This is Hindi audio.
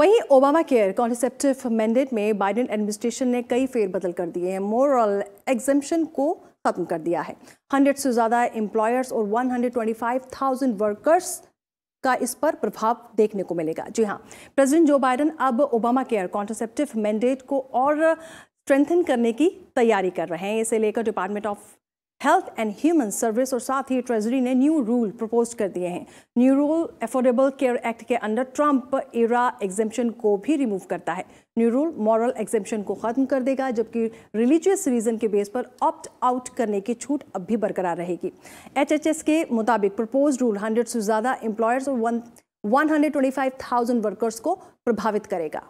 वहीं ओबामा केयर कॉन्सेप्टिव मैंडेट में बाइडेन एडमिनिस्ट्रेशन ने कई फेरबदल कर दिए हैं मोरल एग्जम्पन को खत्म कर दिया है हंड्रेड से ज़्यादा एम्प्लॉयर्स और 125,000 वर्कर्स का इस पर प्रभाव देखने को मिलेगा जी हाँ प्रेसिडेंट जो बाइडेन अब ओबामा केयर कॉन्ट्रसेप्टिव मैंडेट को और स्ट्रेंथन करने की तैयारी कर रहे हैं इसे लेकर department of health and human service और साथ ही ट्रेजरी ने न्यू रूल प्रपोज कर दिए हैं new rule affordable care act के अंडर ट्रंप इरा एग्जेम्पन को भी रिमूव करता है न्यू रूल मॉरल एग्जेम्पन को ख़त्म कर देगा जबकि रिलीजियस रीज़न के बेस पर ऑप्ट आउट करने की छूट अब भी बरकरार रहेगी एचएचएस के मुताबिक प्रपोज रूल हंड्रेड से ज़्यादा एम्प्लॉयर्स और वन वर्कर्स को प्रभावित करेगा